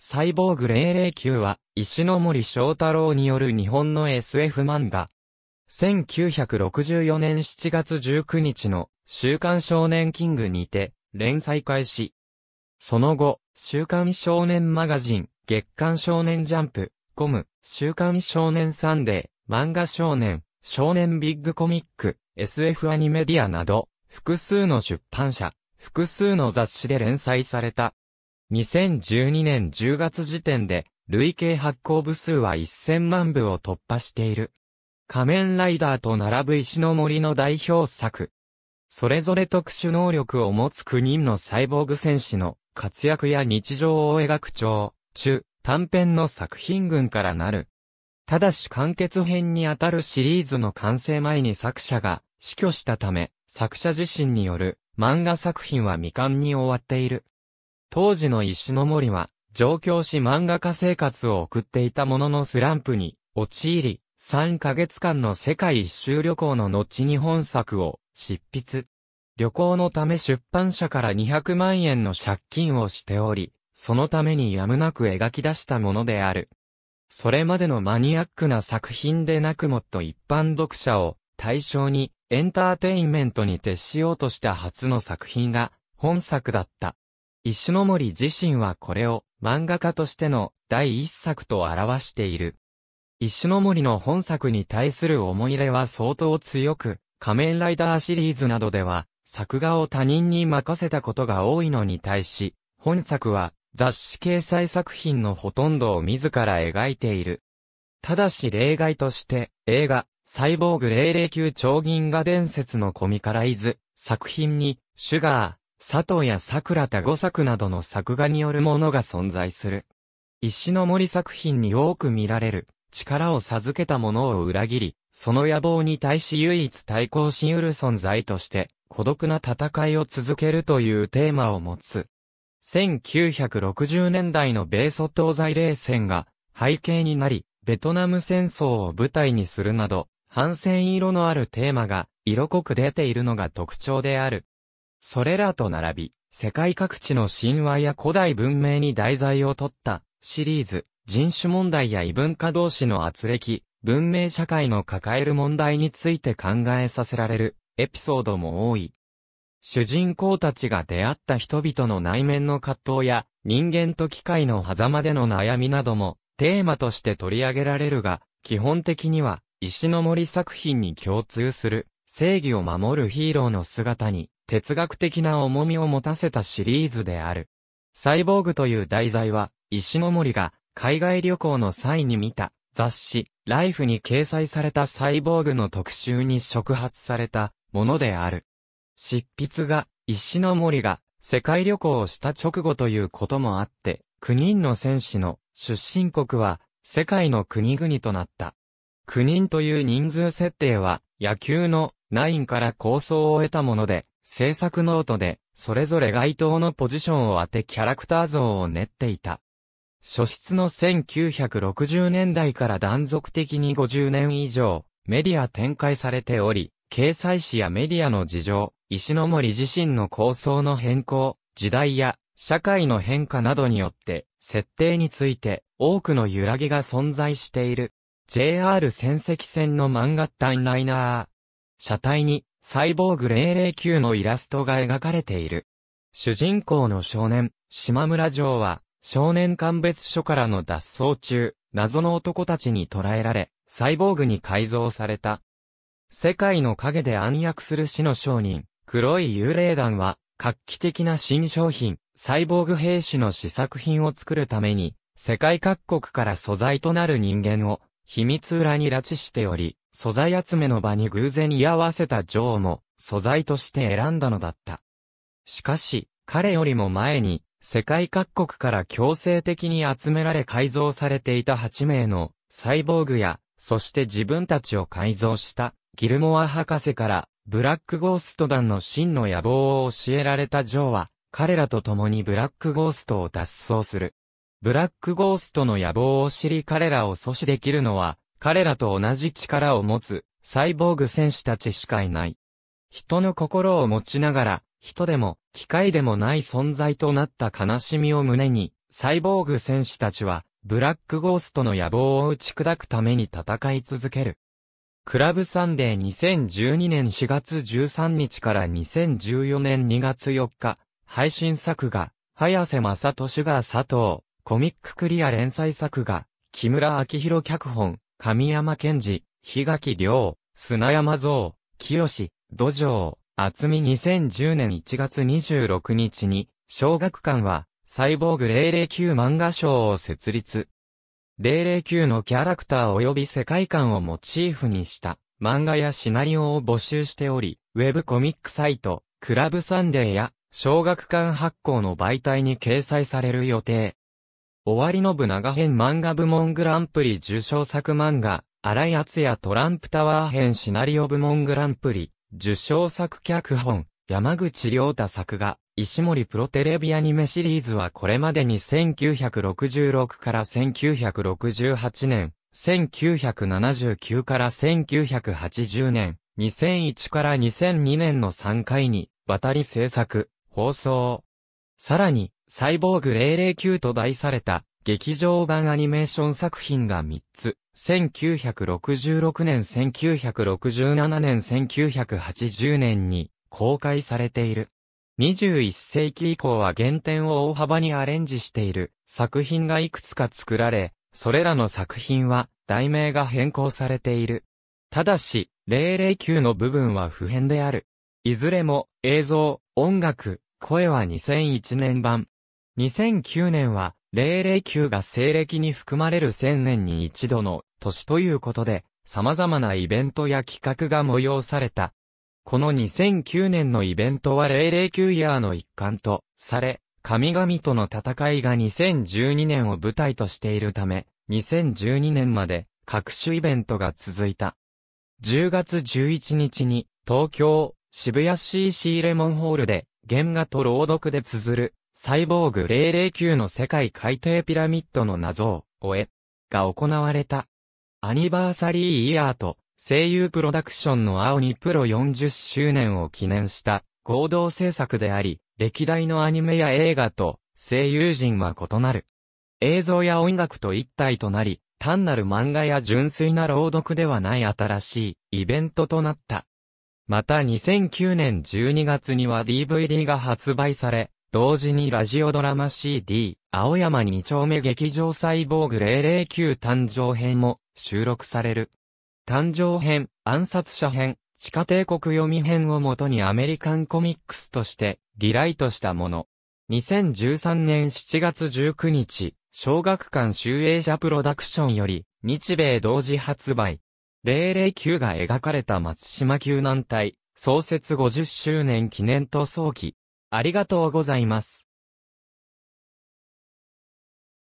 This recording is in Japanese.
サイボーグ009は、石森章太郎による日本の SF 漫画。1964年7月19日の、週刊少年キングにて、連載開始。その後、週刊少年マガジン、月刊少年ジャンプ、コム、週刊少年サンデー、漫画少年、少年ビッグコミック、SF アニメディアなど、複数の出版社、複数の雑誌で連載された。2012年10月時点で、累計発行部数は1000万部を突破している。仮面ライダーと並ぶ石の森の代表作。それぞれ特殊能力を持つ9人のサイボーグ戦士の活躍や日常を描く長、中、短編の作品群からなる。ただし完結編にあたるシリーズの完成前に作者が死去したため、作者自身による漫画作品は未完に終わっている。当時の石森は、上京し漫画家生活を送っていたもののスランプに、陥り、3ヶ月間の世界一周旅行の後に本作を執筆。旅行のため出版社から200万円の借金をしており、そのためにやむなく描き出したものである。それまでのマニアックな作品でなくもっと一般読者を対象にエンターテインメントに徹しようとした初の作品が本作だった。石森自身はこれを漫画家としての第一作と表している。石森の本作に対する思い入れは相当強く、仮面ライダーシリーズなどでは、作画を他人に任せたことが多いのに対し、本作は雑誌掲載作品のほとんどを自ら描いている。ただし例外として、映画、サイボーグ009超銀河伝説のコミカライズ、作品に、シュガー、佐藤や桜田五作などの作画によるものが存在する。石の森作品に多く見られる、力を授けたものを裏切り、その野望に対し唯一対抗し得る存在として、孤独な戦いを続けるというテーマを持つ。1960年代の米ソ東西冷戦が背景になり、ベトナム戦争を舞台にするなど、反戦色のあるテーマが色濃く出ているのが特徴である。それらと並び、世界各地の神話や古代文明に題材を取ったシリーズ、人種問題や異文化同士の圧力、文明社会の抱える問題について考えさせられるエピソードも多い。主人公たちが出会った人々の内面の葛藤や人間と機械の狭間での悩みなどもテーマとして取り上げられるが、基本的には石の森作品に共通する正義を守るヒーローの姿に哲学的な重みを持たせたシリーズである。サイボーグという題材は、石の森が海外旅行の際に見た雑誌、ライフに掲載されたサイボーグの特集に触発されたものである。執筆が、石の森が世界旅行をした直後ということもあって、9人の戦士の出身国は世界の国々となった。9人という人数設定は野球の9から構想を得たもので、制作ノートで、それぞれ該当のポジションを当てキャラクター像を練っていた。初出の1960年代から断続的に50年以上、メディア展開されており、掲載誌やメディアの事情、石森自身の構想の変更、時代や社会の変化などによって、設定について多くの揺らぎが存在している。JR 戦績線の漫画タイライナー。車体にサイボーグ009のイラストが描かれている。主人公の少年、島村城は、少年鑑別所からの脱走中、謎の男たちに捕らえられ、サイボーグに改造された。世界の影で暗躍する死の商人、黒い幽霊団は、画期的な新商品、サイボーグ兵士の試作品を作るために、世界各国から素材となる人間を、秘密裏に拉致しており、素材集めの場に偶然居合わせたジョーも、素材として選んだのだった。しかし、彼よりも前に、世界各国から強制的に集められ改造されていた8名のサイボーグや、そして自分たちを改造したギルモア博士からブラックゴースト団の真の野望を教えられたジョーは、彼らと共にブラックゴーストを脱走する。ブラックゴーストの野望を知り彼らを阻止できるのは、彼らと同じ力を持つ、サイボーグ戦士たちしかいない。人の心を持ちながら、人でも、機械でもない存在となった悲しみを胸に、サイボーグ戦士たちは、ブラックゴーストの野望を打ち砕くために戦い続ける。クラブサンデー2012年4月13日から2014年2月4日、配信作画、早瀬正俊が佐藤、コミッククリア連載作画、木村明宏脚本、神山健治、日垣亮、砂山蔵、清、土壌、厚み2010年1月26日に、小学館は、サイボーグ009漫画賞を設立。009のキャラクター及び世界観をモチーフにした漫画やシナリオを募集しており、ウェブコミックサイト、クラブサンデーや小学館発行の媒体に掲載される予定。終わりの部長編漫画部門グランプリ受賞作漫画、荒井厚也トランプタワー編シナリオ部門グランプリ、受賞作脚本、山口良太作画、石森プロテレビアニメシリーズはこれまでに1966から1968年、1979から1980年、2001から2002年の3回に、渡り制作、放送。さらに、サイボーグ009と題された劇場版アニメーション作品が3つ、1966年、1967年、1980年に公開されている。21世紀以降は原点を大幅にアレンジしている作品がいくつか作られ、それらの作品は題名が変更されている。ただし、009の部分は不変である。いずれも映像、音楽、声は2001年版、2009年は、009が西暦に含まれる1000年に一度の年ということで、様々なイベントや企画が催された。この2009年のイベントは009イヤーの一環とされ、神々との戦いが2012年を舞台としているため、2012年まで各種イベントが続いた。10月11日に東京渋谷 CC レモンホールで原画と朗読で綴るサイボーグ009の世界海底ピラミッドの謎を終え、が行われた。アニバーサリーイヤーと声優プロダクションの青にプロ40周年を記念した合同制作であり、歴代のアニメや映画と声優陣は異なる。映像や音楽と一体となり、単なる漫画や純粋な朗読ではない新しいイベントとなった。また2009年12月には DVD が発売され、同時にラジオドラマ CD、青山二丁目劇場サイボーグ009誕生編も収録される。誕生編、暗殺者編、地下帝国読み編をもとにアメリカンコミックスとしてリライトしたもの。2013年7月19日、小学館集英社プロダクションより、日米同時発売。009が描かれた松島救難隊、創設50周年記念と早期。ありがとうございます。